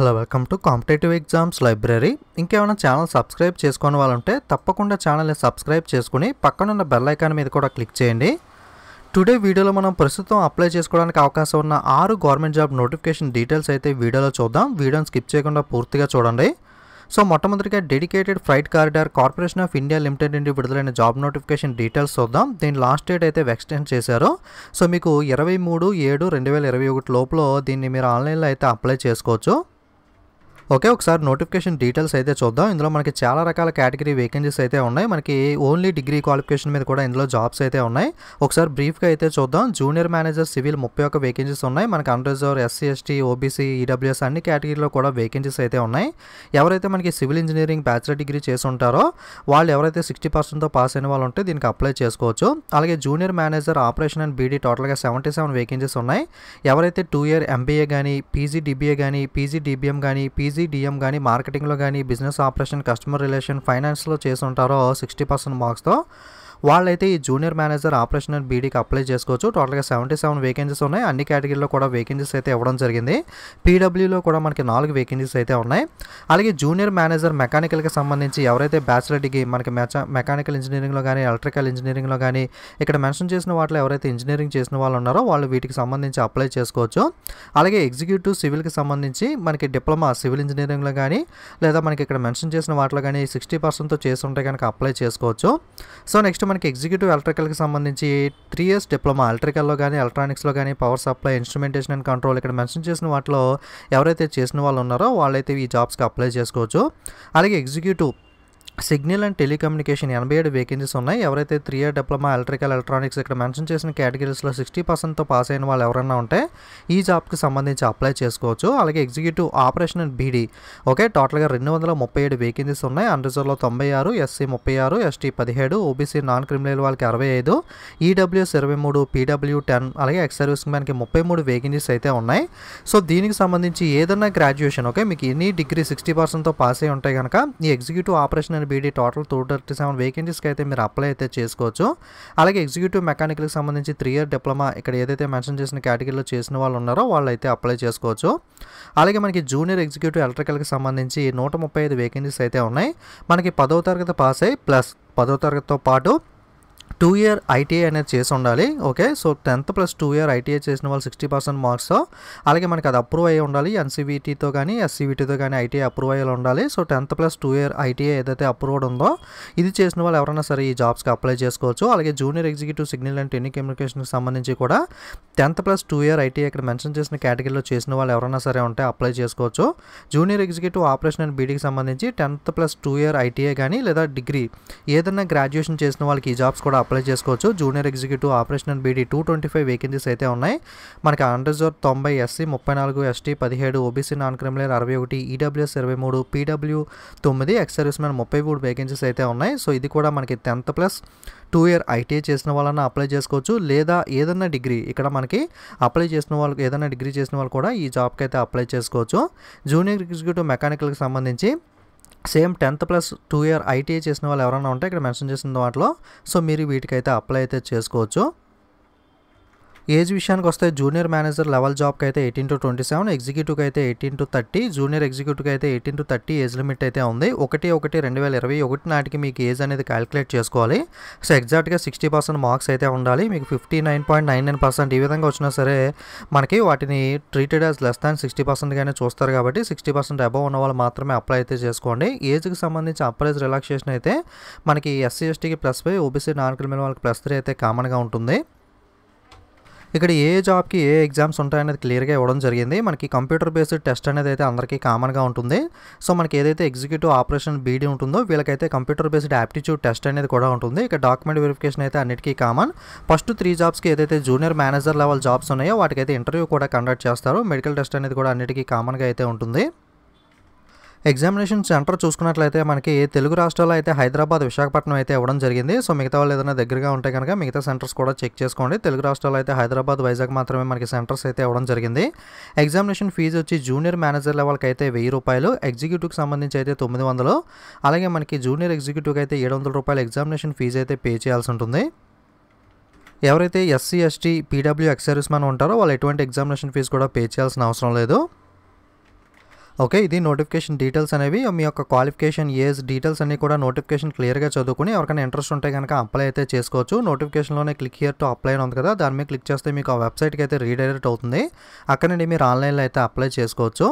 hello welcome to competitive exams library ఇంకేమైనా channel subscribe చేసుకుని వాళ్ళుంటే తప్పకుండా ఛానల్ని సబ్స్క్రైబ్ చేసుకుని పక్కనున్న బెల్ ఐకాన్ మీద కూడా క్లిక్ చేయండి టుడే వీడియోలో మనం ప్రస్తుతం అప్లై చేసుకోవడానికి అవకాశం ఉన్న ఆరు గవర్నమెంట్ జాబ్ నోటిఫికేషన్ డీటెయిల్స్ అయితే వీడియోలో చూద్దాం వీడియోని స్కిప్ చేయకుండా పూర్తిగా చూడండి సో మొట్టమొదటిగా dedicated freight corridor corporation of India limited నుండి విడుదలైన జాబ్ నోటిఫికేషన్ డీటెయిల్స్ చూద్దాం దీని లాస్ట్ డేట్ అయితే ఎక్స్టెండ్ చేశారు సో మీకు ఇరవై మూడు ఏడు రెండు వేల ఇరవై ఒకటి లోపల దీన్ని మీరు ఆన్లైన్లో అయితే అప్లై చేసుకోవచ్చు ఓకే ఒకసారి నోటిఫికేషన్ డీటెయిల్స్ అయితే చూద్దాం ఇందులో మనకి చాలా రకాల కేటగిరీ వేకెన్సీస్ అయితే ఉన్నాయి మనకి ఓన్లీ డిగ్రీ క్వాలిఫికేషన్ మీద కూడా ఇందులో జాబ్స్ అయితే ఉన్నాయి ఒకసారి బ్రీఫ్గా అయితే చూద్దాం జూనియర్ మేనేజర్ సివిల్ ముప్పై ఒక్క వేకెన్సీస్ ఉన్నాయి మనకి unreserve SC ST OBC EWS అన్ని కేటగిరీలో కూడా వేకెన్సీస్ అయితే ఉన్నాయి ఎవరైతే మనకి సివిల్ ఇంజనీరింగ్ బ్యాచిలర్ డిగ్రీ చేసి ఉంటారో వాళ్ళు ఎవరైతే సిక్స్టీ పర్సెంట్తో పాస్ అయిన వాళ్ళు ఉంటే దీనికి అప్లై చేసుకోవచ్చు అలాగే junior manager operation and BD టోటల్గా సెవెంటీ సెవెన్ వేకెన్సీస్ ఉన్నాయి ఎవరైతే టూ ఇయర్ ఎంబీఏ కానీ పీజీ డిబిఏ కానీ పీజీ డిబిఎం కానీ పీజీ డిఎం కానీ మార్కెటింగ్లో కానీ బిజినెస్ ఆపరేషన్ కస్టమర్ రిలేషన్ ఫైనాన్స్లో చేసి ఉంటారో సిక్స్టీ పర్సెంట్ మార్క్స్తో వాళ్ళైతే ఈ జూనియర్ మేనేజర్ ఆపరేషన్ అండ్ బీడీకి అప్లై చేసుకోవచ్చు టోటల్గా సెవెంటీ సెవెన్ వేకెన్సీస్ ఉన్నాయి అన్ని కేటగిరీలో కూడా వేకెన్సీస్ అయితే ఇవ్వడం జరిగింది పీడబ్ల్యూలో కూడా మనకి నాలుగు వేకెన్సీస్ అయితే ఉన్నాయి అలాగే జూనియర్ మేనేజర్ మెకానికల్కి సంబంధించి ఎవరైతే బ్యాచిలర్ డిగ్రీ మనకి మెకానికల్ ఇంజనీరింగ్లో కానీ ఎలక్ట్రికల్ ఇంజనీరింగ్లో కానీ ఇక్కడ మెన్షన్ చేసిన వాటిలో ఎవరైతే ఇంజనీరింగ్ చేసిన వాళ్ళు ఉన్నారో వాళ్ళు వీటికి సంబంధించి అప్లై చేసుకోవచ్చు అలాగే ఎగ్జిక్యూటివ్ సివిల్కి సంబంధించి మనకి డిప్లొమా సివిల్ ఇంజనీరింగ్లో కానీ లేదా మనకి ఇక్కడ మెన్షన్ చేసిన వాటిలో కానీ సిక్స్టీ పర్సెంట్తో చేసి ఉంటే కనుక అప్లై చేసుకోవచ్చు సో నెక్స్ట్ మనకి ఎగ్జిక్యూటివ్ ఎలక్ట్రికల్కి సంబంధించి త్రీ ఇయర్స్ డిప్లొమా ఎలక్ట్రికల్లో కానీ ఎలక్ట్రానిక్స్లో కానీ power supply instrumentation and control ఇక్కడ మెన్షన్ చేసిన వాటిలో ఎవరైతే చేసిన వాళ్ళు ఉన్నారో వాళ్ళైతే ఈ జాబ్స్కి అప్లై చేసుకోవచ్చు అలాగే ఎగ్జిక్యూటివ్ సిగ్నల్ అండ్ టెలికమ్యూనికేషన్ ఎనభై ఏడు వేకెన్సీస్ ఉన్నాయి ఎవరైతే three year diploma electrical electronics ఇక్కడ మెన్షన్ చేసిన కేటగిరీస్లో సిక్స్టీ పర్సెంట్తో పాస్ అయిన వాళ్ళు ఎవరైనా ఉంటే ఈ జాబ్కి సంబంధించి అప్లై చేసుకోవచ్చు అలాగే executive operation and BD okay టోటల్గా రెండు వందల ముప్పై ఏడు వేకెన్సీస్ ఉన్నాయి అన్రిజర్వ్లో తొంభై ఆరు ఎస్సీ ముప్పై ఆరు ఎస్టీ పదిహేడు ఓబీసీ నాన్ క్రిమినల్ వాళ్ళకి అరవై ఐదు ఈడబ్ల్యూఎస్ e ఇరవై మూడు పీడబ్ల్యూ టెన్ అలాగే ఎక్స్ సర్వీస్ మ్యాన్కి ముప్పై మూడు వేకెన్సీస్ అయితే ఉన్నాయి సో దీనికి సంబంధించి ఏదైనా గ్రాడ్యుయేషన్ ఓకే మీకు ఎన్ని డిగ్రీ సిక్స్టీ పర్సెంట్తో పాస్ అయి ఉంటాయి కనుక ఈ executive operation and BD total two thirty seven వేకెన్సీస్కి అయితే మీరు అప్లై అయితే చేసుకోవచ్చు అలాగే ఎగ్జిక్యూటివ్ మెకానికల్కి సంబంధించి త్రీ ఇయర్ డిప్లొమా ఇక్కడ ఏదైతే మెన్షన్ చేసిన కేటగిరీలో చేసిన వాళ్ళు ఉన్నారో వాళ్ళు అయితే అప్లై చేసుకోవచ్చు అలాగే మనకి జూనియర్ ఎగ్జిక్యూటివ్ ఎలక్ట్రికల్కి సంబంధించి నూట ముప్పై ఐదు వేకెన్సీస్ అయితే ఉన్నాయి మనకి పదో తరగతి పాస్ అయ్యి ప్లస్ పదో తరగతితో పాటు టూ ఇయర్ ఐటీఐ అనేది చేసి ఉండాలి okay so tenth plus two year ITI చేసిన వాళ్ళు సిక్స్టీ పర్సెంట్ మార్క్స్ అలాగే మనకి అది అప్రూవ్ అయ్యి ఉండాలి ఎన్సీబీటీతో e కానీ ఎస్సీబీటీతో e కానీ ఐటీఐ అప్రూవ్ అయ్యి ఉండాలి so tenth plus two year ITI ఏదైతే అప్రూవ్డ్ ఉందో ఇది చేసిన వాళ్ళు ఎవరైనా సరే ఈ జాబ్స్కి అప్లై చేసుకోవచ్చు అలాగే జూనియర్ ఎగ్జిక్యూటివ్ సిగ్నల్ అండ్ కమ్యూనికేషన్కి సంబంధించి కూడా tenth plus two year ITI ఇక్కడ మెన్షన్ చేసిన కేటగిరీలో చేసిన వాళ్ళు ఎవరైనా సరే ఉంటే అప్లై చేసుకోవచ్చు జూనియర్ ఎగ్జిక్యూటివ్ ఆపరేషన్ అండ్ బీడీకి సంబంధించి tenth plus two year ITI కానీ లేదా డిగ్రీ ఏదైనా గ్రాడ్యుయేషన్ చేసిన వాళ్ళకి ఈ జాబ్స్ కూడా అప్లై చేసుకోవచ్చు junior executive operation and BD two twenty five vacancies అయితే ఉన్నాయి మనకి ఆన్ జోర్ తొంభై ఎస్సీ ముప్పై నాలుగు ఎస్టీ పదిహేడు ఓబీసీ నాన్ క్రిమినల్ అరవై ఒకటి ఈడబ్ల్యూఎస్ ఇరవై మూడు పీడబ్ల్యూ తొమ్మిది ఎక్స్ సర్వీస్ మ్యాన్ ముప్పై మూడు వేకెన్సీస్ అయితే ఉన్నాయి సో ఇది కూడా మనకి tenth plus two year ITI చేసిన వాళ్ళని అప్లై చేసుకోవచ్చు లేదా ఏదైనా డిగ్రీ ఇక్కడ మనకి అప్లై చేసిన వాళ్ళకి ఏదైనా డిగ్రీ చేసిన వాళ్ళు కూడా ఈ జాబ్కి అయితే అప్లై చేసుకోవచ్చు జూనియర్ ఎగ్జిక్యూటివ్ మెకానికల్కి సంబంధించి same tenth plus two year ITI చేసిన వాళ్ళు ఎవరైనా ఉంటే ఇక్కడ మెన్షన్ చేసిన వాటిలో సో మీరు వీటికైతే అప్లై అయితే చేసుకోవచ్చు ఏజ్ విషయానికి వస్తే జూనియర్ మేనేజర్ లెవెల్ జాబ్కి అయితే ఎయిటీన్ టు ట్వంటీ సెవెన్ ఎగ్జిక్యూటివ్కి అయితే ఎయిటీన్ టు థర్టీ జూనియర్ ఎగ్జిక్యూటివ్కి అయితే eighteen to thirty age limit అయితే ఉంది ఒకటి ఒకటి రెండు వేల ఇరవై ఒకటి నాటికి మీకు ఏజ్ అనేది క్యాలిక్యులేట్ చేసుకోవాలి సో ఎగ్జాక్ట్గా సిక్స్టీ పర్సెంట్ మార్క్స్ అయితే ఉండాలి మీకు fifty nine point nine nine percent ఈ విధంగా వచ్చినా సరే మనకి వాటిని treated as less than sixty పర్సెంట్గానే చూస్తారు కాబట్టి సిక్స్టీ పర్సెంట్ అబవ్ ఉన్న వాళ్ళు మాత్రమే అప్లై అయితే చేసుకోండి ఏజ్కి సంబంధించి అప్లైజ్ రిలాక్సేషన్ అయితే మనకి ఎస్సీ ఎస్టీకి plus five OBC non criminal వాళ్ళకి ప్లస్ త్రీ అయితే కామన్గా ఉంటుంది ఇక్కడ ఏ జాబ్కి ఏ ఎగ్జామ్స్ ఉంటాయనేది క్లియర్గా ఇవ్వడం జరిగింది మనకి కంప్యూటర్ బేస్డ్ టెస్ట్ అనేది అయితే అందరికీ కామన్గా ఉంటుంది సో మనకి ఏదైతే ఎగ్జిక్యూటివ్ ఆపరేషన్ బీడీ ఉంటుందో వీళ్ళకైతే కంప్యూటర్ బేస్డ్ యాప్టిట్యూడ్ టెస్ట్ అనేది కూడా ఉంటుంది ఇక్కడ డాక్యుమెంట్ వెరిఫికేషన్ అయితే అన్నిటికీ కామన్ ఫస్ట్ త్రీ జాబ్స్కి ఏదైతే జూనియర్ మేనేజర్ లెవెల్ జాబ్స్ ఉన్నాయో వాటికైతే ఇంటర్వ్యూ కూడా కండక్ట్ చేస్తారు మెడికల్ టెస్ట్ అనేది కూడా అన్నిటికీ కామన్గా అయితే ఉంటుంది ఎగ్జామినేషన్ సెంటర్ చూసుకున్నట్లయితే మనకి తెలుగు రాష్ట్రాల్లో అయితే హైదరాబాద్ విశాఖపట్నం అయితే ఇవ్వడం జరిగింది సో మిగతా వాళ్ళు ఏదైనా దగ్గరగా ఉంటే కనుక మిగతా సెంటర్స్ కూడా చెక్ చేసుకోండి తెలుగు రాష్ట్రాల్లో అయితే హైదరాబాద్ వైజాగ్ మాత్రమే మనకి సెంటర్స్ అయితే ఇవ్వడం జరిగింది ఎగ్జామినేషన్ ఫీజు వచ్చి జూనియర్ మేనేజర్ లెవెల్కి అయితే వెయ్యి రూపాయలు ఎగ్జిక్యూటివ్కి సంబంధించి అయితే తొమ్మిది వందలు అలాగే మనకి జూనియర్ ఎగ్జిక్యూటివ్కి అయితే ఏడు వందల రూపాయలు ఎగ్జామినేషన్ ఫీజు అయితే పే చేయాల్సి ఉంటుంది ఎవరైతే SC ST PW ex service man ఉంటారో వాళ్ళు ఎటువంటి ఎగ్జామినేషన్ ఫీజు కూడా పే చేయాల్సిన అవసరం లేదు ఓకే ఇది నోటిఫికేషన్ డీటెయిల్స్ అనేవి మీ యొక్క క్వాలిఫికేషన్ ఏజ్ డీటెయిల్స్ అన్ని కూడా నోటిఫికేషన్ క్లియర్గా చదువుకుని ఎవరికైనా ఇంట్రెస్ట్ ఉంటే కనుక అప్లై అయితే చేసుకోవచ్చు నోటిఫికేషన్లోనే క్లిక్ హియర్ టు అప్లై అని ఉంది కదా దాని మీద క్లిక్ చేస్తే మీకు ఆ వెబ్సైట్కి అయితే రీడైరెక్ట్ అవుతుంది అక్కడ నుండి మీరు ఆన్లైన్లో అయితే అప్లై చేసుకోవచ్చు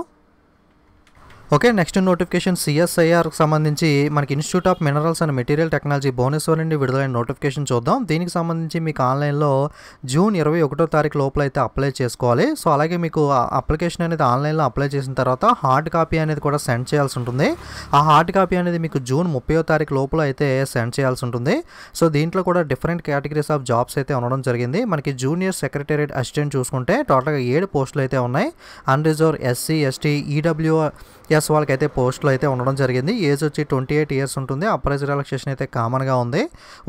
ఓకే నెక్స్ట్ నోటిఫికేషన్ సిఎస్ఐఆర్కి సంబంధించి మనకి institute of minerals and material technology Bhubaneswar నుండి విడుదలైన నోటిఫికేషన్ చూద్దాం దీనికి సంబంధించి మీకు ఆన్లైన్లో జూన్ ఇరవై ఒకటో తారీఖు లోపల అయితే అప్లై చేసుకోవాలి సో అలాగే మీకు అప్లికేషన్ అనేది ఆన్లైన్లో అప్లై చేసిన తర్వాత హార్డ్ కాపీ అనేది కూడా సెండ్ చేయాల్సి ఉంటుంది ఆ హార్డ్ కాపీ అనేది మీకు జూన్ ముప్పయో తారీఖు లోపల అయితే సెండ్ చేయాల్సి ఉంటుంది సో దీంట్లో కూడా డిఫరెంట్ కేటగిరీస్ ఆఫ్ జాబ్స్ అయితే ఉండడం జరిగింది మనకి జూనియర్ సెక్రటేరియట్ అసిస్టెంట్ చూసుకుంటే టోటల్గా ఏడు పోస్టులు అయితే ఉన్నాయి unreserved SC ST EWS వాళ్ళకైతే పోస్టులు అయితే ఉండడం జరిగింది ఏజ్ వచ్చి ట్వంటీ ఎయిట్ ఇయర్స్ ఉంటుంది అప్రైజ్ రిలాక్సేషన్ అయితే కామన్గా ఉంది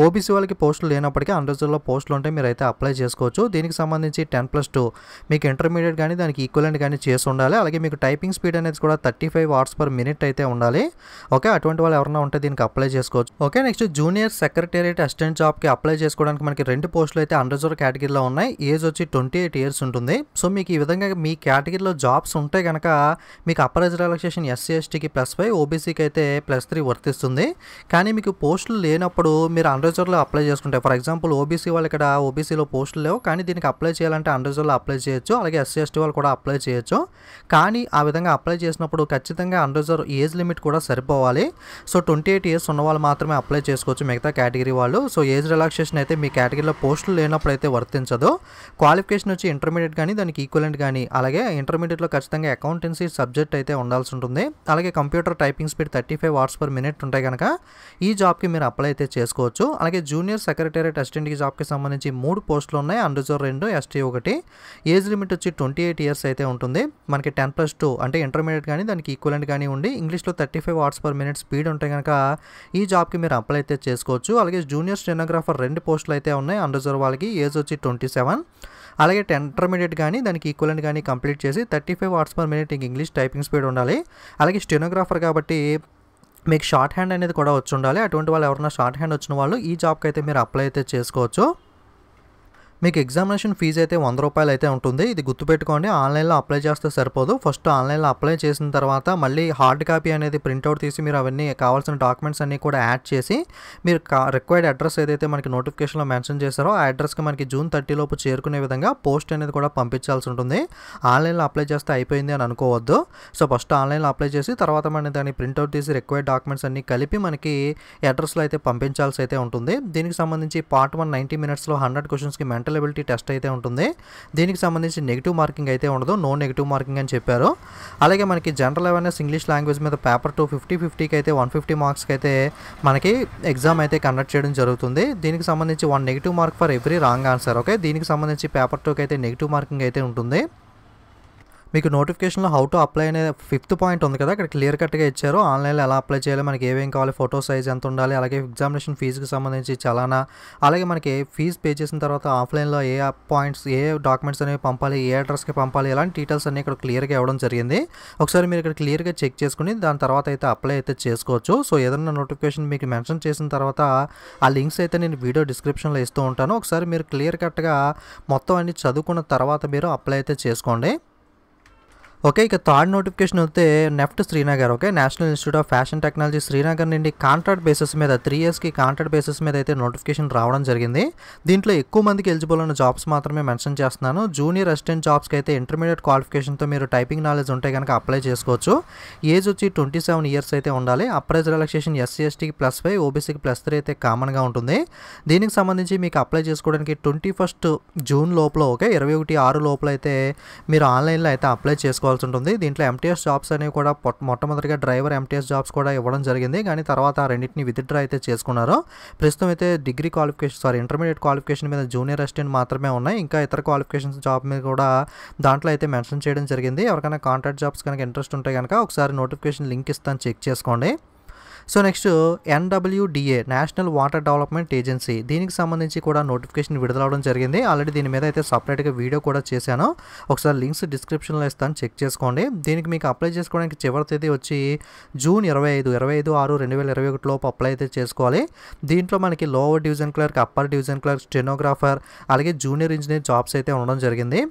ఓబీసీ వాళ్ళకి పోస్టులు లేనప్పటికీ అన్ రోజుల్లో పోస్టులు ఉంటే మీరు అయితే అప్లై చేసుకోవచ్చు దీనికి సంబంధించి టెన్ ప్లస్ టూ మీకు ఇంటర్మీడియట్ కానీ దానికి ఈక్వలెంట్ కానీ చేసి ఉండాలి అలాగే మీకు టైపింగ్ స్పీడ్ అనేది కూడా thirty five words per minute అయితే ఉండాలి ఓకే అటువంటి వాళ్ళు ఎవరైనా ఉంటే దీనికి అప్లై చేసుకోవచ్చు okay next junior secretariat assistant జాబ్కి అప్లై చేసుకోవడానికి మనకి రెండు పోస్టులు అయితే అండర్ జోర్ కేటగిరీలో ఉన్నాయి ఏజ్ వచ్చి ట్వంటీ ఎయిట్ ఇయర్స్ ఉంటుంది సో మీకు ఈ విధంగా మీ కేటగిరీలో జాబ్స్ ఉంటే కనుక మీకు upper age relaxation reservation SC ఎస్టీకి ప్లస్ ఫైవ్ ఓబీసీకి అయితే ప్లస్ త్రీ వర్తిస్తుంది కానీ మీకు పోస్టులు లేనప్పుడు మీరు అన్రిజర్వ్లో అప్లై చేసుకుంటే ఫర్ ఎగ్జాంపుల్ ఓబీసీ వాళ్ళు ఇక్కడ ఓబీసీలో పోస్టులు లేవు కానీ దీనికి అప్లై చేయాలంటే అన్రిజర్వ్లో అప్లై చేయొచ్చు అలాగే ఎస్సీ ఎస్టీ వాళ్ళు కూడా అప్లై చేయొచ్చు కానీ ఆ విధంగా అప్లై చేసినప్పుడు ఖచ్చితంగా అన్రిజర్వ్ ఏజ్ లిమిట్ కూడా సరిపోవాలి సో ట్వంటీ ఎయిట్ ఇయర్స్ ఉన్న వాళ్ళు మాత్రమే అప్లై చేసుకోవచ్చు మిగతా కేటగిరీ వాళ్ళు సో ఏజ్ రిలాక్సేషన్ అయితే మీ కేటగిరీలో పోస్టులు లేనప్పుడు అయితే వర్తించదు క్వాలిఫికేషన్ వచ్చి ఇంటర్మీడియట్ కానీ దానికి ఈక్వలెంట్ కానీ అలాగే ఇంటర్మీడియట్లో ఖచ్చితంగా అకౌంటెన్సీ సబ్జెక్ట్ అయితే ఉండాల్సి ఉంటుంది ఉంటుంది అలాగే computer typing speed thirty five words per minute ఉంటే కనుక ఈ జాబ్కి మీరు అప్లై అయితే చేసుకోవచ్చు అలాగే జూనియర్ సెక్రటేరియట్ అసిస్టెంట్కి జాబ్కి సంబంధించి మూడు పోస్టులు ఉన్నాయి అండర్జోర్ రెండు ఎస్టీ ఒకటి ఏజ్ లిమిట్ వచ్చి ట్వంటీ ఎయిట్ ఇయర్స్ అయితే ఉంటుంది మనకి టెన్ ప్లస్ టూ అంటే ఇంటర్మీడియట్ కానీ దానికి ఈక్వలెంట్ కానీ ఉండి ఇంగ్లీష్లో thirty five words per minute speed ఉంటే కనుక ఈ జాబ్కి మీరు అప్లై అయితే చేసుకోవచ్చు అలాగే జూనియర్ స్టెనోగ్రాఫర్ రెండు పోస్టులు అయితే ఉన్నాయి అండర్జోర్ వాళ్ళకి ఏజ్ వచ్చి ట్వంటీ సెవెన్ అలాగే ఇంటర్మీడియట్ కానీ దానికి అండ్ కానీ కంప్లీట్ చేసి thirty five words per minute English typing speed ఉండాలి అలాగే స్టెనోగ్రాఫర్ కాబట్టి మీకు షార్ట్ హ్యాండ్ అనేది కూడా వచ్చి ఉండాలి అటువంటి వాళ్ళు ఎవరైనా షార్ట్ హ్యాండ్ వచ్చిన వాళ్ళు ఈ జాబ్కి అయితే మీరు అప్లై అయితే చేసుకోవచ్చు మీకు ఎగ్జామినేషన్ ఫీజు అయితే వంద రూపాయలు అయితే ఉంటుంది ఇది గుర్తుపెట్టుకోండి ఆన్లైన్లో అప్లై చేస్తే సరిపోదు ఫస్ట్ ఆన్లైన్లో అప్లై చేసిన తర్వాత మళ్ళీ హార్డ్ కాపీ అనేది ప్రింట్అవుట్ తీసి మీరు అవన్నీ కావాల్సిన డాక్యుమెంట్స్ అన్నీ కూడా యాడ్ చేసి మీరు రిక్వైర్డ్ అడ్రస్ ఏదైతే మనకి నోటిఫికేషన్లో మెన్షన్ చేశారో ఆ అడ్రస్కి మనకి జూన్ థర్టీ లోపు చేరుకునే విధంగా పోస్ట్ అనేది కూడా పంపించాల్సి ఉంటుంది ఆన్లైన్లో అప్లై చేస్తే అయిపోయింది అని అనుకోవద్దు సో ఫస్ట్ ఆన్లైన్లో అప్లై చేసి తర్వాత మనం దాన్ని ప్రింట్అవుట్ తీసి రిక్వైర్డ్ డాక్యుమెంట్స్ అన్నీ కలిపి మనకి అడ్రస్లో అయితే పంపించాల్సి అయితే ఉంటుంది దీనికి సంబంధించి పార్ట్ వన్ నైంటీ మినిట్స్లో హండ్రెడ్ క్వశ్చన్స్కి మెంటర్ కంపెటబిలిటీ టెస్ట్ అయితే ఉంటుంది దీనికి సంబంధించి నెగిటివ్ మార్కింగ్ అయితే ఉండదు నో నెగిటివ్ మార్కింగ్ అని చెప్పారు అలాగే మనకి జనరల్ అవేర్నెస్ ఇంగ్లీష్ లాంగ్వేజ్ మీద పేపర్ టూ ఫిఫ్టీ ఫిఫ్టీకి అయితే వన్ ఫిఫ్టీ మార్క్స్కి అయితే మనకి ఎగ్జామ్ అయితే కండక్ట్ చేయడం జరుగుతుంది దీనికి సంబంధించి one negative mark for every wrong answer okay దీనికి సంబంధించి పేపర్ టూకి అయితే నెగిటివ్ మార్కింగ్ అయితే ఉంటుంది మీకు నోటిఫికేషన్లో హౌ టు అప్లై అనే ఫిఫ్త్ పాయింట్ ఉంది కదా ఇక్కడ క్లియర్ కట్గా ఇచ్చారు ఆన్లైన్లో ఎలా అప్లై చేయాలి మనకి ఏమేం కావాలి ఫోటో సైజ్ ఎంత ఉండాలి అలాగే ఎగ్జామినేషన్ ఫీజుకి సంబంధించి చలానా అలాగే మనకి ఫీజు పే చేసిన తర్వాత ఆఫ్లైన్లో ఏ పాయింట్స్ ఏ డాక్యుమెంట్స్ అనేవి పంపాలి ఏ అడ్రస్కి పంపాలి ఇలాంటి డీటెయిల్స్ అన్నీ ఇక్కడ క్లియర్గా ఇవ్వడం జరిగింది ఒకసారి మీరు ఇక్కడ క్లియర్గా చెక్ చేసుకుని దాని తర్వాత అయితే అప్లై అయితే చేసుకోవచ్చు సో ఏదైనా నోటిఫికేషన్ మీకు మెన్షన్ చేసిన తర్వాత ఆ లింక్స్ అయితే నేను వీడియో డిస్క్రిప్షన్లో ఇస్తూ ఉంటాను ఒకసారి మీరు క్లియర్ కట్గా మొత్తం అన్ని చదువుకున్న తర్వాత మీరు అప్లై అయితే చేసుకోండి ఓకే ఇక థర్డ్ నోటిఫికేషన్ వస్తే NIFT Srinagar okay national institute of fashion technology Srinagar నుండి కాంట్రాక్ట్ బేసిస్ మీద త్రీ ఇయర్స్కి కాంట్రాక్ట్ బేసిస్ మీద అయితే నోటిఫికేషన్ రావడం జరిగింది దీంట్లో ఎక్కువ మందికి ఎలిజిబుల్ ఉన్న జాబ్స్ మాత్రమే మెన్షన్ చేస్తున్నాను జూనియర్ అసిస్టెంట్ జాబ్స్కి అయితే ఇంటర్మీడియట్ క్వాలిఫికేషన్తో మీరు టైపింగ్ నాలెడ్జ్ ఉంటే కనుక అప్లై చేసుకోవచ్చు ఏజ్ వచ్చి ట్వంటీ సెవెన్ ఇయర్స్ అయితే ఉండాలి అప్రైజ్ రిలాక్సేషన్ ఎస్సీ ఎస్టీకి ప్లస్ ఫైవ్ ఓబీసీకి ప్లస్ త్రీ అయితే కామన్గా ఉంటుంది దీనికి సంబంధించి మీకు అప్లై చేసుకోవడానికి ట్వంటీ ఫస్ట్ జూన్ లోపల ఓకే ఇరవై ఒకటి ఆరు లోపల అయితే మీరు ఆన్లైన్లో అయితే అప్లై చేసుకోవాలి చేసుకోవాల్సి ఉంటుంది దీంట్లో ఎంటీఎస్ జాబ్స్ అనేవి కూడా మొట్టమొదటిగా డ్రైవర్ ఎంటీఎస్ జాబ్స్ కూడా ఇవ్వడం జరిగింది కానీ తర్వాత ఆ రెండింటిని విత్డ్రా అయితే చేసుకున్నారు ప్రస్తుతం అయితే degree qualification sorry intermediate qualification మీద జూనియర్ అసిస్టెంట్ మాత్రమే ఉన్నాయి ఇంకా ఇతర క్వాలిఫికేషన్స్ జాబ్ మీద కూడా దాంట్లో అయితే మెన్షన్ చేయడం జరిగింది ఎవరికైనా కాంట్రాక్ట్ జాబ్స్ కనుక ఇంట్రెస్ట్ ఉంటే కనుక ఒకసారి నోటిఫికేషన్ లింక్ ఇస్తాను చెక్ చేసుకోండి so next NWDA national water development agency దీనికి సంబంధించి కూడా నోటిఫికేషన్ విడుదలవడం జరిగింది ఆల్రెడీ దీని మీద అయితే సపరేట్గా వీడియో కూడా చేశాను ఒకసారి లింక్స్ డిస్క్రిప్షన్లో ఇస్తాను చెక్ చేసుకోండి దీనికి మీకు అప్లై చేసుకోవడానికి చివరి తేదీ వచ్చి జూన్ ఇరవై ఐదు ఇరవై ఐదు ఆరు రెండు వేల ఇరవై ఒకటి లోపు అప్లై అయితే చేసుకోవాలి దీంట్లో మనకి lower division clerk upper division clerk stenographer అలాగే జూనియర్ ఇంజనీర్ జాబ్స్ అయితే ఉండడం జరిగింది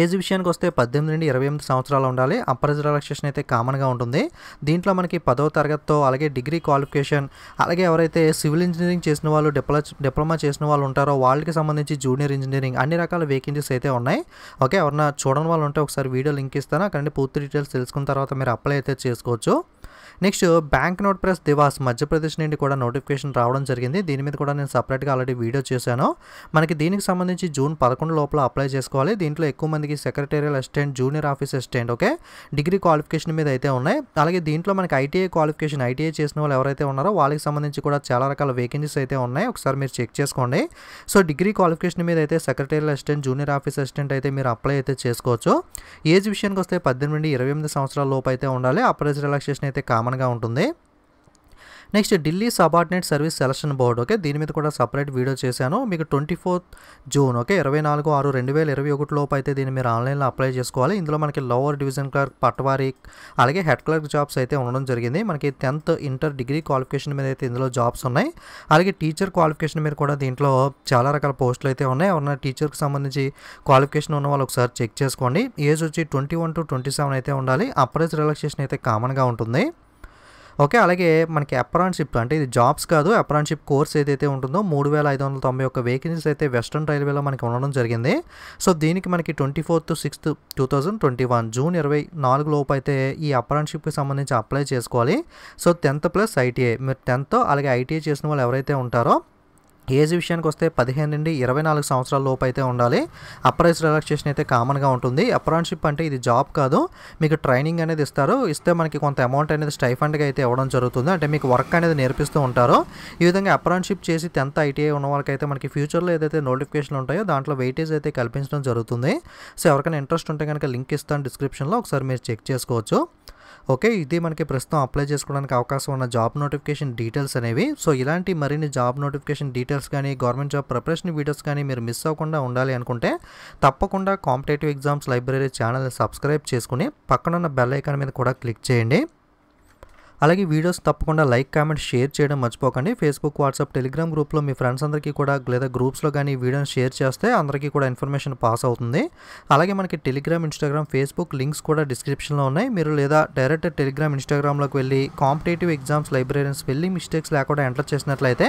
ఏజ్ విషయానికి వస్తే పద్దెనిమిది నుండి ఇరవై ఎనిమిది సంవత్సరాలు ఉండాలి అప్పర్ రిలాక్సేషన్ అయితే కామన్గా ఉంటుంది దీంట్లో మనకి పదవ తరగతితో అలాగే డిగ్రీ క్వాలిఫికేషన్ అలాగే ఎవరైతే సివిల్ ఇంజనీరింగ్ చేసిన వాళ్ళు డిప్ల డిప్లొమా చేసిన వాళ్ళు ఉంటారో వాళ్ళకి సంబంధించి జూనియర్ ఇంజనీరింగ్ అన్ని రకాల వేకెన్సీస్ అయితే ఉన్నాయి ఓకే ఎవరన్నా చూడని వాళ్ళు ఉంటే ఒకసారి వీడియో లింక్ ఇస్తాను అక్కడ పూర్తి డీటెయిల్స్ తెలుసుకున్న తర్వాత మీరు అప్లై అయితే చేసుకోవచ్చు next bank note press Dewas Madhya Pradesh నుండి కూడా నోటిఫికేషన్ రావడం జరిగింది దీని మీద కూడా నేను సపరేట్గా ఆల్రెడీ వీడియో చేశాను మనకి దీనికి సంబంధించి జూన్ పదకొండు లోపల అప్లై చేసుకోవాలి దీంట్లో ఎక్కువ మందికి secretarial assistant junior office assistant okay degree qualification మీద అయితే ఉన్నాయి అలాగే దీంట్లో మనకి ఐటీఐ క్వాలిఫికేషన్ ఐటీఐ చేసిన వాళ్ళు ఎవరైతే ఉన్నారో వాళ్ళకి సంబంధించి కూడా చాలా రకాల వేకెన్సీస్ అయితే ఉన్నాయి ఒకసారి మీరు చెక్ చేసుకోండి సో డిగ్రీ క్వాలిఫికేషన్ మీద అయితే secretarial assistant junior office assistant అయితే మీరు అప్లై అయితే చేసుకోవచ్చు ఏజ్ విషయానికి వస్తే పద్దెనిమిది నుండి ఇరవై ఎనిమిది సంవత్సరాల లోపు అయితే ఉండాలి అప్రైజ్ రిలాక్సేషన్ అయితే కామన్ కామన్గా ఉంటుంది next Delhi subordinate service selection board okay దీని మీద కూడా సపరేట్ వీడియో చేశాను మీకు ట్వంటీ ఫోర్త్ జూన్ ఓకే ఇరవై నాలుగు ఆరు రెండు వేల ఇరవై ఒకటి లోపు అయితే దీన్ని మీరు ఆన్లైన్లో అప్లై చేసుకోవాలి ఇందులో మనకి లోవర్ డివిజన్ క్లర్క్ పట్టవారి అలాగే హెడ్ క్లర్క్ జాబ్స్ అయితే ఉండడం జరిగింది మనకి టెన్త్ ఇంటర్ డిగ్రీ క్వాలిఫికేషన్ మీద అయితే ఇందులో జాబ్స్ ఉన్నాయి అలాగే టీచర్ క్వాలిఫికేషన్ మీద కూడా దీంట్లో చాలా రకాల పోస్టులు అయితే ఉన్నాయి ఎవరైనా టీచర్కి సంబంధించి క్వాలిఫికేషన్ ఉన్న వాళ్ళు ఒకసారి చెక్ చేసుకోండి ఏజ్ వచ్చి twenty one to twenty seven అయితే ఉండాలి అప్రైజ్ రిలాక్సేషన్ అయితే కామన్గా ఉంటుంది ఓకే అలాగే మనకి అప్రాన్షిప్ అంటే ఇది జాబ్స్ కాదు అప్రాన్షిప్ కోర్స్ ఏదైతే ఉంటుందో మూడు వేల ఐదు వందల తొంభై ఒక్క వేకెన్సీస్ అయితే వెస్ట్రన్ రైల్వేలో మనకి ఉండడం జరిగింది సో దీనికి మనకి twenty fourth sixth two thousand twenty one June ఇరవై నాలుగు లోపు అయితే ఈ అప్రాన్షిప్కి సంబంధించి అప్లై చేసుకోవాలి సో టెన్త్ ప్లస్ ఐటీఐ మీరు టెన్త్ అలాగే ఐటీఐ చేసిన వాళ్ళు ఎవరైతే ఉంటారో ఏజ్ విషయానికి వస్తే పదిహేను నుండి ఇరవై నాలుగు సంవత్సరాల లోపు అయితే ఉండాలి అప్రైజ్ రిలాక్సేషన్ అయితే కామన్గా ఉంటుంది అప్రాన్షిప్ అంటే ఇది జాబ్ కాదు మీకు ట్రైనింగ్ అనేది ఇస్తారు ఇస్తే మనకి కొంత అమౌంట్ అనేది స్టైఫండ్గా అయితే ఇవ్వడం జరుగుతుంది అంటే మీకు వర్క్ అనేది నేర్పిస్తూ ఉంటారు ఈ విధంగా అప్రాన్షిప్ చేసి టెన్త్ ఐటీఐ ఉన్న వాళ్ళకైతే మనకి ఫ్యూచర్లో ఏదైతే నోటిఫికేషన్లు ఉంటాయో దాంట్లో వెయిటేజ్ అయితే కల్పించడం జరుగుతుంది సో ఎవరికైనా ఇంట్రెస్ట్ ఉంటే కనుక లింక్ ఇస్తాను డిస్క్రిప్షన్లో ఒకసారి మీరు చెక్ చేసుకోవచ్చు ఓకే ఇది మనకి ప్రస్తుతం అప్లై చేసుకోవడానికి అవకాశం ఉన్న జాబ్ నోటిఫికేషన్ డీటెయిల్స్ అనేవి సో ఇలాంటి మరిన్ని జాబ్ నోటిఫికేషన్ డీటెయిల్స్ కానీ గవర్నమెంట్ జాబ్ ప్రిపరేషన్ వీడియోస్ కానీ మీరు మిస్ అవ్వకుండా ఉండాలి అనుకుంటే తప్పకుండా కాంపిటేటివ్ ఎగ్జామ్స్ లైబ్రరీ ఛానల్ని సబ్స్క్రైబ్ చేసుకుని పక్కనున్న బెల్ ఐకాన్ మీద కూడా క్లిక్ చేయండి అలాగే వీడియోస్ తప్పకుండా లైక్ కామెంట్ షేర్ చేయడం మర్చిపోకండి ఫేస్బుక్ వాట్సాప్ టెలిగ్రామ్ గ్రూప్లో మీ ఫ్రెండ్స్ అందరికీ కూడా లేదా గ్రూప్స్లో కానీ వీడియోని షేర్ చేస్తే అందరికీ కూడా ఇన్ఫర్మేషన్ పాస్ అవుతుంది అలాగే మనకి టెలిగ్రామ్ ఇన్స్టాగ్రామ్ ఫేస్బుక్ లింక్స్ కూడా డిస్క్రిప్షన్లో ఉన్నాయి మీరు లేదా డైరెక్ట్ టెలిగ్రామ్ ఇన్స్టాగ్రామ్లోకి వెళ్ళి కాంపిటేటివ్ ఎగ్జామ్స్ లైబ్రరీస్ వెళ్ళి మిస్టేక్స్ లేకుండా ఎంటర్ చేసినట్లయితే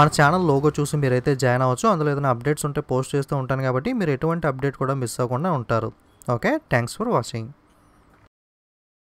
మన ఛానల్ లోగో చూసి మీరైతే జాయిన్ అవ్వచ్చు అందులో ఏదైనా అప్డేట్స్ ఉంటే పోస్ట్ చేస్తూ ఉంటాను కాబట్టి మీరు ఎటువంటి అప్డేట్ కూడా మిస్ అవ్వకుండా ఉంటారు ఓకే థ్యాంక్స్ ఫర్ వాచింగ్